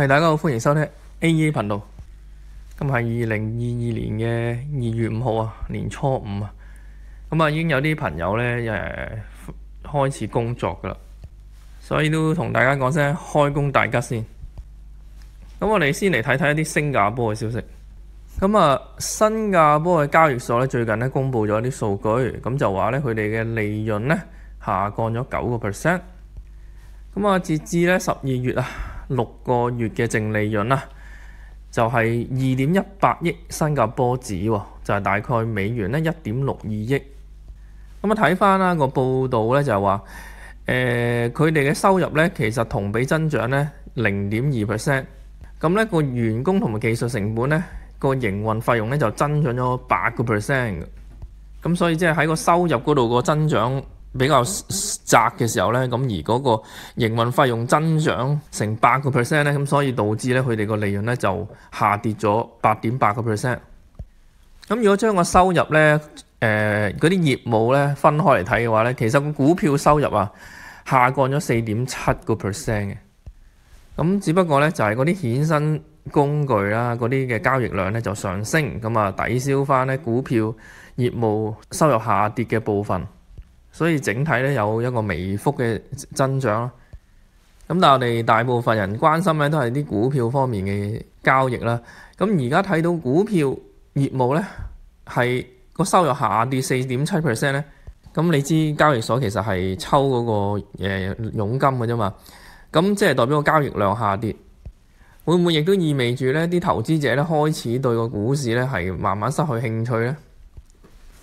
系大家好，欢迎收听 A E A 频道。今日系二零二二年嘅二月五号啊，年初五啊，咁啊已经有啲朋友咧诶开始工作噶啦，所以都同大家讲声开工大吉先。咁我哋先嚟睇睇一啲新加坡嘅消息。咁啊，新加坡嘅交易所咧最近咧公布咗啲数据，咁就话咧佢哋嘅利润咧下降咗九个 percent。咁啊，截至咧十二月啊。六個月嘅淨利潤啦，就係二點一八億新加坡紙喎，就係大概美元咧一點六二億。咁啊睇翻啦個報道咧就係話，誒佢哋嘅收入咧其實同比增長咧零點二 percent，咁咧個員工同埋技術成本咧個營運費用咧就增長咗八個 percent 咁所以即係喺個收入嗰度個增長比較。窄嘅時候咧，咁而嗰個營運費用增長成百個 percent 咧，咁所以導致咧佢哋個利潤咧就下跌咗八點八個 percent。咁如果將個收入咧，誒嗰啲業務咧分開嚟睇嘅話咧，其實個股票收入啊下降咗四點七個 percent 嘅。咁只不過咧就係嗰啲衍生工具啦，嗰啲嘅交易量咧就上升，咁啊抵消翻咧股票業務收入下跌嘅部分。所以整體咧有一個微幅嘅增長咁但係我哋大部分人關心咧都係啲股票方面嘅交易啦。咁而家睇到股票業務咧係個收入下跌四點七 percent 咧，咁你知交易所其實係抽嗰個誒佣金嘅啫嘛，咁即係代表個交易量下跌，會唔會亦都意味住呢啲投資者咧開始對個股市咧係慢慢失去興趣咧？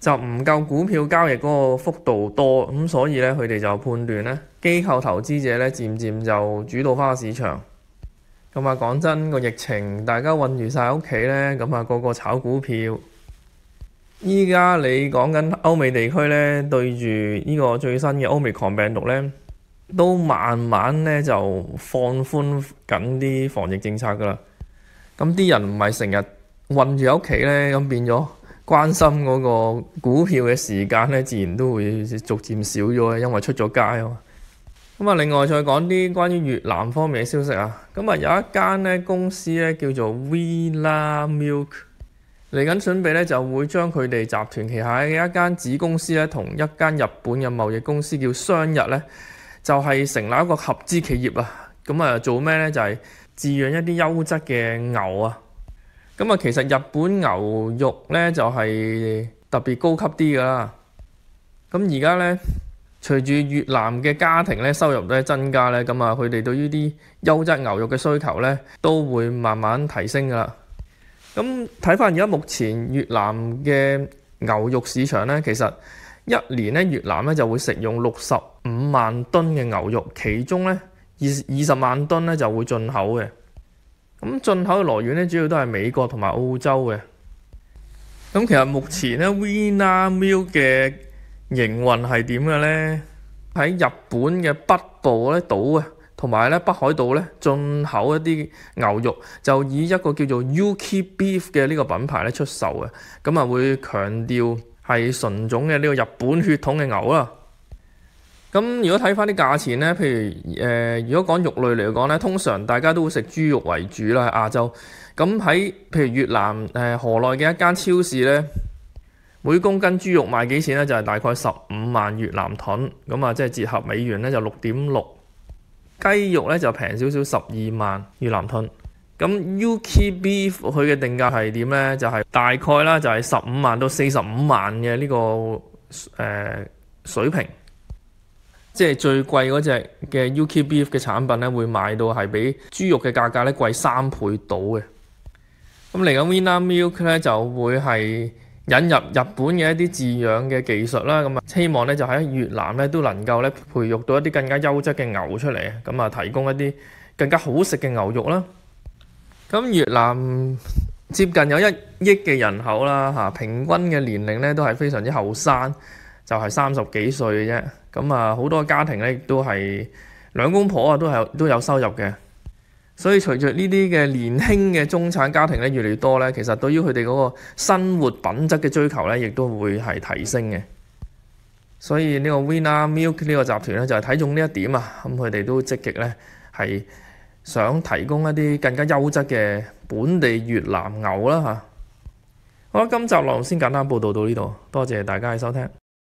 就唔夠股票交易嗰個幅度多，咁所以咧佢哋就判斷咧機構投資者咧漸漸就主導翻個市場。咁啊講真個疫情，大家困住晒屋企咧，咁啊個個炒股票。依家你講緊歐美地區咧，對住呢個最新嘅奧美抗病毒咧，都慢慢咧就放寬緊啲防疫政策㗎啦。咁啲人唔係成日困住喺屋企咧，咁變咗。關心嗰個股票嘅時間咧，自然都會逐漸少咗因為出咗街啊嘛。咁啊，另外再講啲關於越南方面嘅消息啊。咁啊，有一間咧公司咧叫做 Vla Milk，嚟緊準備咧就會將佢哋集團旗下嘅一間子公司咧同一間日本嘅貿易公司叫雙日咧，就係成立一個合資企業啊。咁啊，做咩咧？就係飼養一啲優質嘅牛啊。咁啊，其實日本牛肉咧就係特別高級啲噶啦。咁而家咧，隨住越南嘅家庭咧收入咧增加咧，咁啊佢哋對於啲優質牛肉嘅需求咧都會慢慢提升噶啦。咁睇翻而家目前越南嘅牛肉市場咧，其實一年咧越南咧就會食用六十五萬噸嘅牛肉，其中咧二二十萬噸咧就會進口嘅。咁進口嘅來源咧，主要都係美國同埋澳洲嘅。咁其實目前咧，Vinaill m 嘅營運係點嘅咧？喺日本嘅北部咧，島啊，同埋咧北海道咧，進口一啲牛肉，就以一個叫做 UK Beef 嘅呢個品牌咧出售嘅。咁啊，會強調係純種嘅呢個日本血統嘅牛啦。咁如果睇翻啲價錢咧，譬如誒，如果講肉類嚟講咧，通常大家都會食豬肉為主啦，喺亞洲。咁喺譬如越南誒河內嘅一間超市咧，每公斤豬肉賣幾錢咧？就係大概十五萬越南盾，咁啊，即係結合美元咧就六點六。雞肉咧就平少少，十二萬越南盾。咁 UK beef 佢嘅定價係點咧？就係大概啦，就係十五萬到四十五萬嘅呢個誒水平。即係最貴嗰只嘅 UK beef 嘅產品咧，會賣到係比豬肉嘅價格咧貴三倍到嘅。咁嚟緊 v i e n a m milk 咧就會係引入日本嘅一啲飼養嘅技術啦。咁啊，希望咧就喺越南咧都能夠咧培育到一啲更加優質嘅牛出嚟，咁啊提供一啲更加好食嘅牛肉啦。咁越南接近有一億嘅人口啦，嚇平均嘅年齡咧都係非常之後生。就係三十幾歲嘅啫，咁啊好多家庭咧，都係兩公婆啊，都係都有收入嘅。所以隨着呢啲嘅年輕嘅中產家庭咧越嚟越多咧，其實對於佢哋嗰個生活品質嘅追求咧，亦都會係提升嘅。所以呢個 w i n n e r Milk 呢個集團咧就係睇中呢一點啊，咁佢哋都積極咧係想提供一啲更加優質嘅本地越南牛啦嚇。好啦，今集內容先簡單報道到呢度，多謝大家嘅收聽。